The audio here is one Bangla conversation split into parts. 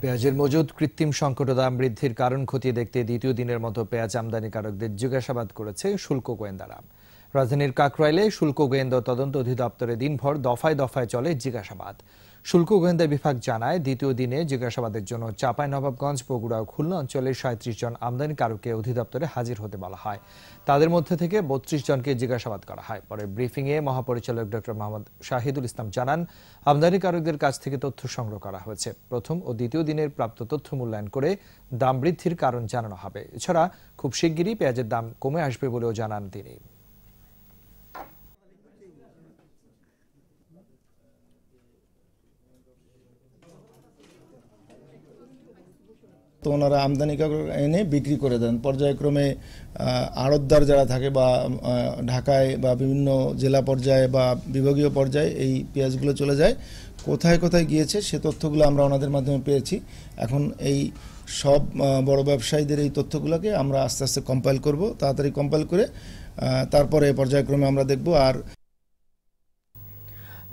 পেঁয়াজের মজুদ কৃত্রিম সংকট দাম বৃদ্ধির কারণ খতিয়ে দেখতে দ্বিতীয় দিনের মতো পেঁয়াজ আমদানিকারকদের জিজ্ঞাসাবাদ করেছে শুল্ক গোয়েন্দারা রাজধানীর কাকরাইলে শুল্ক গোয়েন্দা তদন্ত অধিদপ্তরে দিনভর দফায় দফায় চলে জিজ্ঞাসাবাদ শুল্ক গোয়েন্দা বিভাগ জানায় দ্বিতীয় দিনে জিজ্ঞাসাবাদের জন্য চাপাই নবাবগঞ্জ বগুড়া খুলনা অঞ্চলে সাঁত্রিশ জন আমদানিকারককে অধিদপ্তরে হাজির হতে বলা হয় তাদের মধ্যে থেকে বত্রিশ জনকে জিজ্ঞাসাবাদ করা হয় পরে ব্রিফিংয়ে মহাপরিচালক ড মোহাম্মদ শাহিদুল ইসলাম জানান আমদানিকারকদের কাছ থেকে তথ্য সংগ্রহ করা হয়েছে প্রথম ও দ্বিতীয় দিনের প্রাপ্ত তথ্য মূল্যায়ন করে দাম বৃদ্ধির কারণ জানানো হবে এছাড়া খুব শিগগিরই পেঁয়াজের দাম কমে আসবে বলেও জানান তিনি তো ওনারা আমদানি এনে বিক্রি করে দেন পর্যায়ক্রমে আড়তদার যারা থাকে বা ঢাকায় বা বিভিন্ন জেলা পর্যায়ে বা বিভাগীয় পর্যায়ে এই পেঁয়াজগুলো চলে যায় কোথায় কোথায় গিয়েছে সে তথ্যগুলো আমরা ওনাদের মাধ্যমে পেয়েছি এখন এই সব বড় ব্যবসায়ীদের এই তথ্যগুলোকে আমরা আস্তে আস্তে কম্পাইল করব তাড়াতাড়ি কম্পাইল করে তারপরে পর্যায়ক্রমে আমরা দেখব আর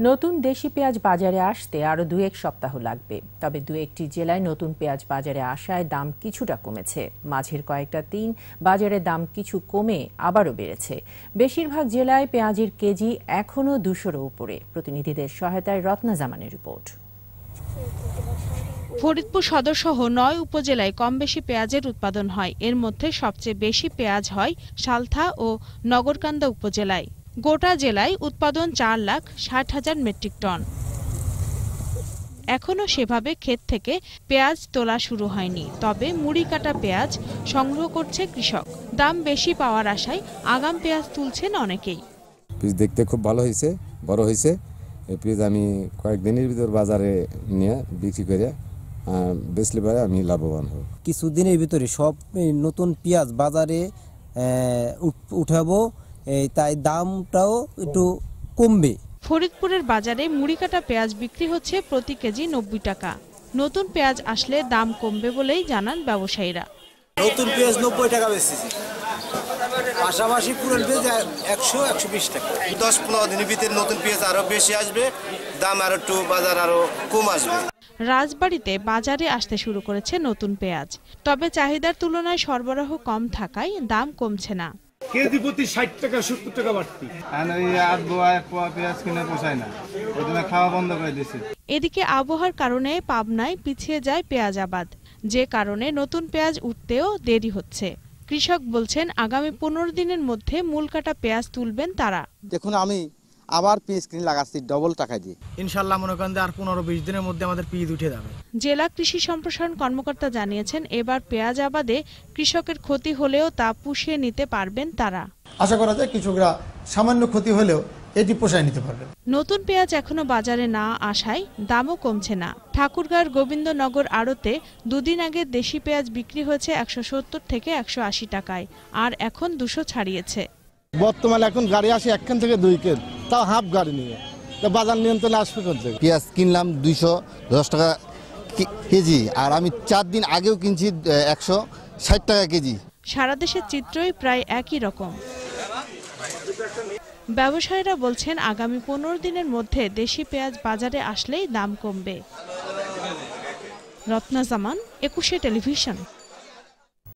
নতুন দেশি পেঁয়াজ বাজারে আসতে আরও দু এক সপ্তাহ লাগবে তবে দু একটি জেলায় নতুন পেঁয়াজ বাজারে আসায় দাম কিছুটা কমেছে মাঝের কয়েকটা তিন বাজারে দাম কিছু কমে আবারও বেড়েছে বেশিরভাগ জেলায় পেঁয়াজের কেজি এখনও দুশোরও উপরে প্রতিনিধিদের সহায়তায় রত্না জামানের রিপোর্ট ফরিদপুর সদর সহ নয় উপজেলায় কম বেশি পেঁয়াজের উৎপাদন হয় এর মধ্যে সবচেয়ে বেশি পেঁয়াজ হয় সালথা ও নগরকান্দা উপজেলায় গোটা জেলায় উৎপাদন চার লাখ ষাট হাজার মেট্রিক টন এখনও সেভাবে ক্ষেত থেকে পেঁয়াজ তোলা শুরু হয়নি তবে মুড়ি কাটা পেঁয়াজ সংগ্রহ করছে কৃষক দাম বেশি পাওয়ার আশায় আগাম পেঁয়াজ তুলছেন অনেকেই পিস দেখতে খুব ভালো হয়েছে বড় হয়েছে এই পিস আমি কয়েকদিনের ভিতর বাজারে নিয়ে বিক্রি করে বেচলে পারে আমি লাভবান হব কিছুদিনের ভিতরে সব নতুন পেঁয়াজ বাজারে উঠাবো তাই দামটাও একটু কমবে ফরিদপুরের বাজারে মুড়ি কাটা পেঁয়াজ বিক্রি হচ্ছে প্রতি কেজি নব্বই টাকা নতুন পেঁয়াজ আসলে দাম কমবে বলেই জানান ব্যবসায়ীরা নতুন পেঁয়াজ নব্বই টাকা বেশি পাশাপাশি পুরনো পেঁয়াজ একশো একশো বিশ টাকা দশ পনেরো দিনের ভিতরে নতুন পেঁয়াজ আরো বেশি আসবে দাম আরো একটু বাজার আরো কম আসবে রাজবাড়িতে বাজারে আসতে শুরু করেছে নতুন পেঁয়াজ তবে চাহিদার তুলনায় সরবরাহ কম থাকায় দাম কমছে না কেজি প্রতি ষাট টাকা সত্তর টাকা বাড়তি পেঁয়াজ কিনে পোষায় না খাওয়া বন্ধ করে এদিকে আবহাওয়ার কারণে পাবনায় পিছিয়ে যায় পেঁয়াজ আবাদ যে কারণে নতুন পেঁয়াজ উঠতেও দেরি হচ্ছে কৃষক বলছেন আগামী পনেরো দিনের মধ্যে মূল কাটা পেঁয়াজ তুলবেন তারা দেখুন আমি আবার পি স্ক্রিন লাগাচ্ছি ডবল টাকা দিয়ে ইনশাল্লাহ মনে করেন আর পনেরো বিশ দিনের মধ্যে আমাদের পিস উঠে যাবে জেলা কৃষি সম্প্রসারণ কর্মকর্তা জানিয়েছেন এবার পেঁয়াজ আবাদে কৃষকের ক্ষতি হলেও তা পুষিয়ে নিতে পারবেন তারা আশা করা যায় কৃষকরা সামান্য ক্ষতি হলেও এটি পোষায় নিতে পারবে নতুন পেঁয়াজ এখনো বাজারে না আসায় দামও কমছে না ঠাকুরগাঁর গোবিন্দনগর আড়তে দুদিন আগে দেশি পেঁয়াজ বিক্রি হয়েছে একশো থেকে একশো টাকায় আর এখন দুশো ছাড়িয়েছে বর্তমানে এখন গাড়ি আসে একখান থেকে দুই কেজি তাও হাফ গাড়ি নিয়ে তা বাজার নিয়ন্ত্রণে আসবে কোন থেকে পেঁয়াজ কিনলাম দুইশো দশ টাকা কেজি আর আমি চার দিন আগেও কিনছি একশো ষাট টাকা কেজি সারা দেশের চিত্রই প্রায় একই রকম ব্যবসায়ীরা বলছেন আগামী পনেরো দিনের মধ্যে দেশি পেঁয়াজ বাজারে আসলেই দাম কমবে রত্না জামান একুশে টেলিভিশন